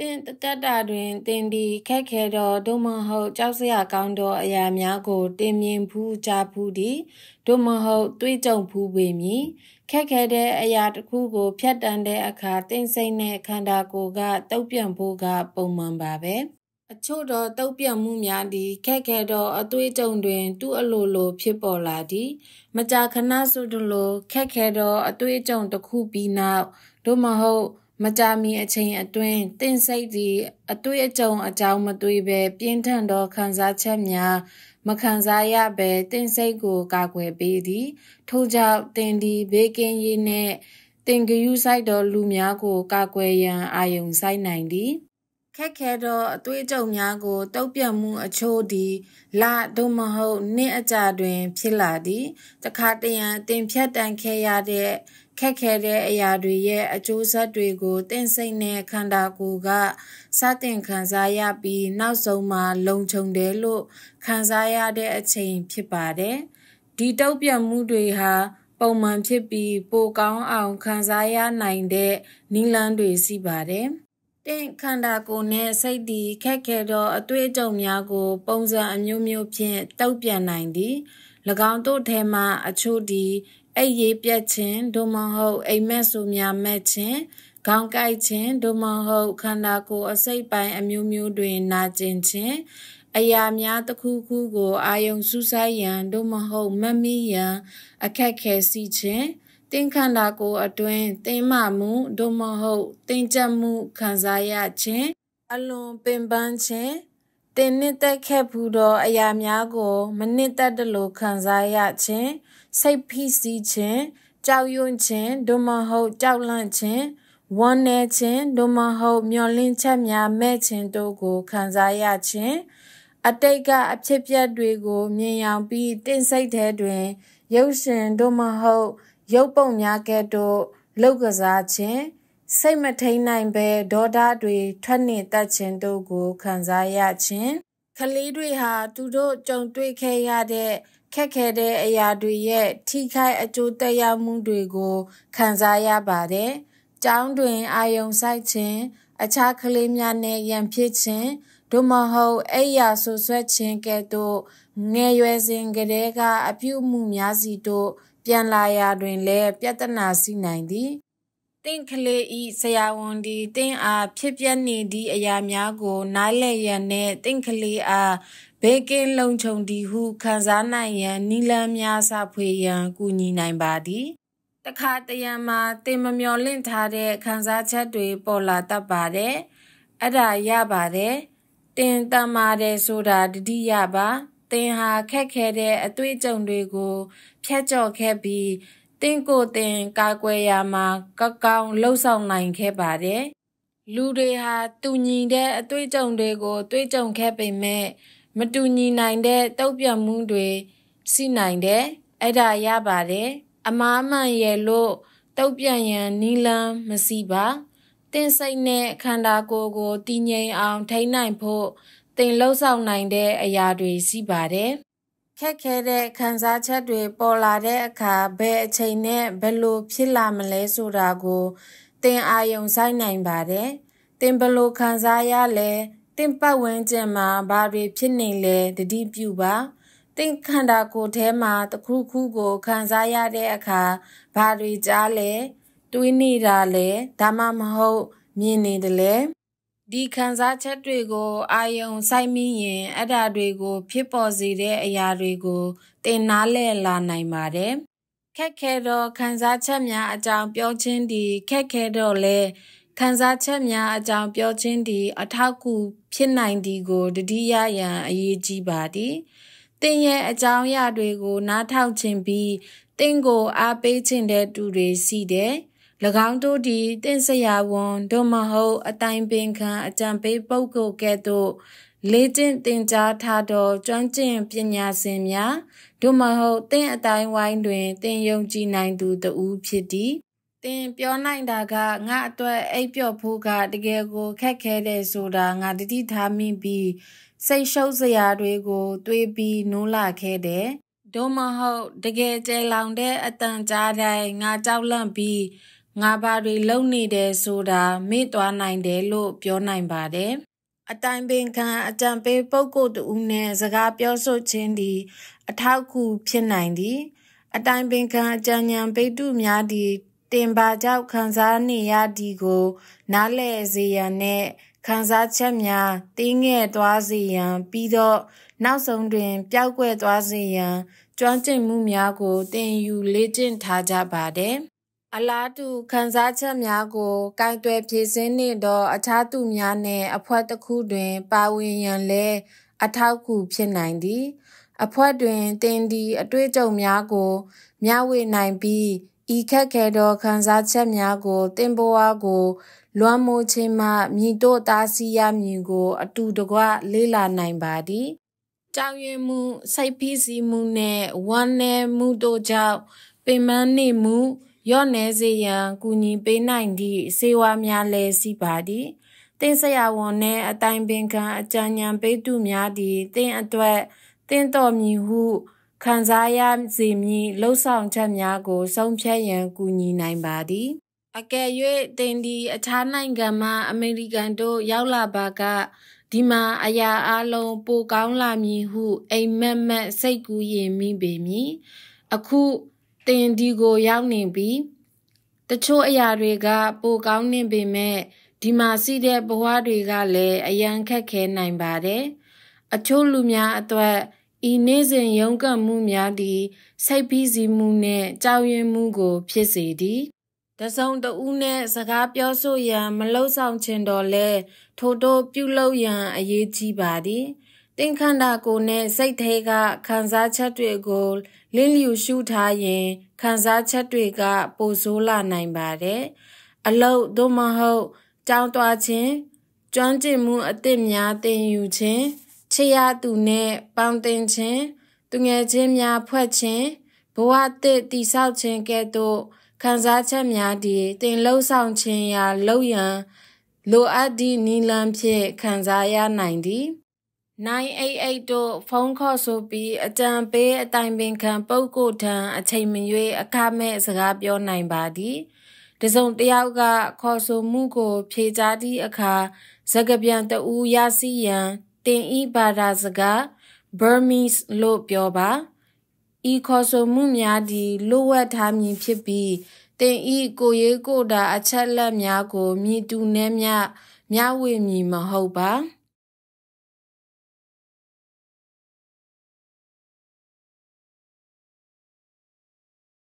တင်တတတာတွင်တင်ဒီခက်ခဲတော်ဒုမဟုတ်ကြောက်စရာကောင်းတော်အရာများကိုတင်မြင်ဖူးကြဖူးသည်ဒုမဟုတ်တွေးကြုံဖူးပေမည်ခက်ခဲတဲ့အရာတစ်ခုကိုဖြတ်တန်းတဲ့အခါတင်စိမ့်တဲ့ခန္ဓာကိုယ်ကတုတ်ပြန့်ဖို့ကပုံမှန်ပါပဲအချို့တော့တုတ်ပြန့်မှုများသည်ခက်ခဲသောအသွေးကြုံတွင်သူ့အလိုလိုဖြစ်ပေါ်လာသည်မကြာခဏဆိုသလို ခက်ခဲသောအသွေးကြုံတစ်ခုပြီးနောက်ဒုမဟုတ်မကြာမီအချိန်အတွင်းတင့်စိတ်သည်အတွေ့အကြုံအကြောင်းမတွေးဘဲပြင်းထန်သောခံစားချက်များ မခံစားရဘဲတင့်စိတ်ကို ကာကွယ်ပေးသည်ထို့ကြောင့်တင်သည်ဘေးကင်းရေးနှင့်တင်ကယူဆိုင်သောလူများကို ကာကွယ်ရန်အာရုံစိုက်နိုင်သည်ခက်ခဲသောအသွေးကြုံများကိုတုတ်ပြတ်မှုအချို့သည်လသို့မဟုတ်နှစ်အကြာတွင် ဖြစ်လာသည်တခါတရံတင်ဖြတ်တန်ခဲရတဲ့ခက်ခဲတဲ့အရာတွေရဲ့အကျိုးဆက်တွေကိုတင့်စိတ်နဲ့ခန္ဓာကိုယ်ကစတင်ခံစားရပြီးနောက်ဆုံးမှာလုံခြုံတယ်လို့ခံစားရတဲ့အချိန်ဖြစ်ပါတယ်ဒီတုတ်ပြတ်မှုတွေဟာ ပုံမှန်ဖြစ်ပြီးပိုကောင်းအောင်ခံစားရနိုင်တဲ့နိလန်းတွေရှိပါတယ်တင့်ခန္ဓာကိုယ်နဲ့စိတ်သည်ခက်ခဲသောအတွေ့အကြုံများကိုပုံစံအမျိုးမျိုးဖြင့်တုတ်ပြန်နိုင်သည်၎င်းတို့ထဲမှအချို့သည်အိပ်ရေးပြတ်ခြင်းဒို့မဟုတ်အိမ်မက်ဆိုများမက်ခြင်းခေါင်းကိုက်ခြင်းဒို့မဟုတ်ခန္ဓာကိုယ်အစိတ်ပိုင်းအမျိုးမျိုးတွင် နာကျင်ခြင်းအရာများတစ်ခုခုကို အာယုံစူးစိုက်ရန်ဒို့မဟုတ်မမီရန် အခက်ခဲစီခြင်းင့်ခန္ဓာကိုယ်အတွင်းသင်မှမှုသို့မဟုတ်သင်ကြမှုခံစားရခြင်းအလွန်ပင်ပန်းခြင်းသင်နှစ်သက်ခဲ့ဘူးသောအရာများကို မနှစ်သက်တလို့ခံစားရခြင်းစိတ်ဖိစီးခြင်းကြောက်ရွံ့ခြင်းသို့မဟုတ်ကြောက်လန့်ခြင်းဝမ်းနည်းခြင်းသို့မဟုတ်မျောလင့်ချက်များမဲ့ခြင်းတို့ကိုခံစားရခြင်းအတိတ်ကအဖြစ်ပြက်တွေကို မြင်ယောင်ပြီးတင့်စိတ်ထဲတွင် ရုပ်ရှင်သို့မဟုတ်ရုပ်ပုံများကဲ့သို့လောက်ကစားခြင်းစိတ်မထိန်နိုင်ပဲဒေါသတွေ ထွက်နေတတ်ခြင်းတို့ကို ခံစားရခြင်းကလေးတွေဟာ သူတို့ကြုံတွေ့ခဲ့ရတဲ့ခက်ခဲတဲ့အရာတွေရဲ့ထိခိုက်အကျိုးသက်ရောက်မှုတွေကိုခံစားရပါတယ်။ကျောင်းတွင်အာယုံဆိုင်ခြင်းအခြားကလေးများနဲ့ရန်ဖြစ်ခြင်းို့မဟုတ်အဲ့ရဆွဆွဲခြင်းကဲ့သို့ငယ်ရွယ်စဉ်ကတည်းကအပြုမှုများစီတို့ပြန်လာရာတွင်လည်းပြဿနာရှိနိုင်သည်တင့်ကလေးဤဆရာဝန်ဒီတင့်အားဖြစ်ပျက်နေသည့်အရာများကိုနားလည်ရန်နှင့်တင့်ကလေးအားဘေကင်းလုံခြုံသည်ဟုခံစားနိုင်ရန် နီလန်းများစဖွေရန်ကူညီနိုင်ပါသည်တခါတရံမှာတင်မမျော်လင့်ထားတဲ့ခံစားချက်တွေပေါ်လာတတ်ပါတယ်။အဲ့ဒါရပါတယ်။တင်တမာတယ်ဆိုတာတတိယပါ။သင်ဟာခက်ခဲတဲ့အတွေ့အကြုံတွေကိုဖျက်ကျော်ခဲ့ပြီးသင်ကိုယ်သင်ကာကွယ်ရာမှာကောက်ကောင်းလှုပ်ဆောင်နိုင်ခဲ့ပါတယ်။လူတွေဟာတူညီတဲ့အတွေ့အကြုံတွေကိုတွေ့ကြုံခဲ့ပေမဲ့မတူညီနိုင်တဲ့တုတ်ပြတ်မှုတွေရှိနိုင်တယ်။အဲ့ဒါရပါတယ်။အမားမှန်ရဲ့လို့တုတ်ပြတ်ရန်နီလန်းမရှိပါ။တင့်စိတ်နဲ့ခန္ဓာကိုယ်ကိုတည်ငြိမ်အောင်ထိန်းနိုင်ဖို့တင်လှုပ်ဆောင်နိုင်တဲ့အရာတွေ ရှိပါတယ်။ခက်ခဲတဲ့ခံစားချက်တွေပေါ်လာတဲ့အခါဘယ်အချိန်နဲ့ဘယ်လိုဖြစ်လာမလဲဆိုတာကိုတင်အာယုံဆိုင်နိုင်ပါတယ်။တင်ဘယ်လိုခံစားရလဲ။တင်ပတ်ဝန်းကျင်မှာဘာတွေဖြစ်နေလဲတတိပြုပါ။သင်ခန္ဓာကိုယ်ထဲမှာတခုခုကို ခံစားရတဲ့အခါဘာတွေကြားလဲတွေးနေတာလဲဒါမှမဟုတ် မြင်နေတယ်လဲဒီခံစားချက်တွေကိုအာယုံစိုက်မိရင်အဲ့ဒါတွေကို ဖြစ်ပေါ်စေတဲ့အရာတွေကိုသင်နားလည်လာနိုင်ပါတယ်ခက်ခဲသောခံစားချက်များအကြောင်းပြောခြင်းဒီခက်ခဲတော့လဲခံစားချက်များအကြောင်းပြောခြင်းဒီအထောက်ကူဖြစ်နိုင်သည်ကိုတတိယရန်အရေးကြီးပါသည်။သင်ရဲ့အကြောင်းအရာတွေကိုနားထောင်ခြင်းပြီးသင်ကိုအားပေးခြင်းတဲ့သူတွေရှိတယ်။၎င်းတို့သည်တင့်စရာဝန်တို့မဟုတ်အတိုင်ပင်ခံအကြံပေးပုဂ္ဂိုလ်ကဲ့သို့ လေ့ကျင့်သင်ကြားထားသောကျွမ်းကျင်ပညာရှင်များတို့မဟုတ်တင့်အတိုင်းဝိုင်းတွင်တင်ယုံကြည်နိုင်သူတဦးဖြစ်သည်တင်ပြောနိုင်တာကငါအတွက်အိပ်ပျော်ဖို့ကတကယ်ကိုခက်ခဲတယ်ဆိုတာငါတတိထားမိပြီးစိတ်ရှုပ်စရာတွေကို တွေးပြီးနိုးလာခဲ့တယ်။ဒို့မဟုတ်တကယ်ကြဲလောင်တဲ့အတန်ကြားတိုင်းငါကြောက်လန့်ပြီးငါဘာတွေလုပ်နေတယ်ဆိုတာမေ့သွားနိုင်တယ်လို့ပြောနိုင်ပါတယ်။အတိုင်ပင်ခံအကြံပေးပုဂ္ဂိုလ်တူနဲ့စကားပြောဆိုခြင်းသည်အထောက်အကူဖြစ်နိုင်သည်။အတိုင်ပင်ခံအကြံဉာဏ်ပေးသူများသည်တင်ပါကြောက်ခံစားနေရသည်ကိုနားလည်စေရန်နဲ့ခံစားချက်များတင်းငယ်သွားစေရန်ပြီးတော့နောက်ဆုံးတွင်ပျောက်ကွယ်သွားစေရန်ကျွမ်းကျင်မှုများကိုသင်ယူလေ့ကျင့်ထားကြပါတယ်။အလားတူခံစားချက်များကိုကင်တွယ်ဖြည့်ဆင်းနေသောအခြားသူများနှင့်အဖွဲ့တစ်ခုတွင် ပါဝင်ရန်လည်းအထောက်အကူဖြစ်နိုင်သည် အဖွဲ့တွင်တင်သည့်အတွေ့အကြုံများကိုမျှဝေနိုင်ပြီးဤခက်ခဲသောခံစားချက်များကိုတင်ပွားကိုလွမ်းမိုးခြင်းမှမြည်တို့သားစီရမည်ကို အတူတကွလေးလာနိုင်ပါသည်ကြောင်ရွင်မှု စိတ်ဖိစီးမှုနဲ့ဝမ်းနည်းမှုတို့ကြောင့်ပင်မနေမှုလျော့နည်းစေရန်ကူညီပေးနိုင်သည့်စေဝါများလည်းရှိပါသည်။တင်ဆရာဝန်နှင့်အတိုင်ပင်ခံအကြံဉာဏ်ပေးသူများသည်တင်အတွက်တင်တော်မည်ဟုခံစားရစေမည်လှုပ်ဆောင်ချက်များကိုဆုံးဖြတ်ရန်ကူညီနိုင်ပါသည်။အကယ်၍တင်ဒီအခြားနိုင်ငံမှအမေရိကန်တို့ရောက်လာပါကဒီမှာအရာအလုံးပိုကောင်းလာမည်ဟုအိမ်မက်မက်စိတ်ကူးရင်မိပေမည်။အခုတင်ဒီကိုရောက်နေပြီးတချို့အရာတွေက ပိုကောင်းနေပေမဲ့ဒီမှာရှိတဲ့ဘဝတွေကလည်းအယံခက်ခဲနိုင်ပါတယ်။အချို့လူများအတွက်ဤနေ့စဉ်ရုန်းကန်မှုများသည်စိတ်ဖိစီးမှုနှင့်ကြောက်ရွံ့မှုကိုဖြစ်စေသည်။တစုံတဦးနှင့်စကားပြောဆိုရန်မလုံဆောင်ခြင်းတော်လဲထိုတို့ပြုလုပ်ရန်အရေးကြီးပါသည်။သင်ခန္ဓာကိုယ်နဲ့စိတ်ထဲကခံစားချက်တွေကိုလင်းလျူရှုထားရင်ခံစားချက်တွေက ပိုဆိုးလာနိုင်ပါတယ်။အလုတ်သို့မဟုတ်ကြောင်းသွားခြင်းကျွမ်းကျင်မှုအသစ်များသင်ယူခြင်းခြေရသူနဲ့ပေါင်းတင်ခြင်းသူငယ်ချင်းများဖွဲ့ခြင်းဘဝအသစ်တည်ဆောက်ခြင်းကဲ့သို့ခံစားချက်များဒီတင်လှုပ်ဆောင်ခြင်းရာလှုပ်ရန်လိုအပ်သည့်နီလန်းဖြင့်ခံစားရနိုင်သည်။988တို့ဖုန်းခေါ်ဆိုပြီးအကြံပေးအတိုင်ပင်ခံ ပုဂ္ဂိုလ်ထံအချိန်မရွေးအခမဲ့စကားပြောနိုင်ပါသည်။တစုံတစ်ယောက်ကခေါ်ဆိုမှုကို ဖြေကြားသည့်အခါစကားပြန်တူရစီရန်တင်ဤဘာသာစကား Burmese လို့ပြောပါ။ဤခေါ်ဆိုမှုများသည်လိုဝတ်ထားမည်ဖြစ်ပြီးတင်ဤကိုရေးကိုတာ အချက်လက်များကိုမြည်တူနှဲ့မြမျှဝေမည်မဟုတ်ပါ။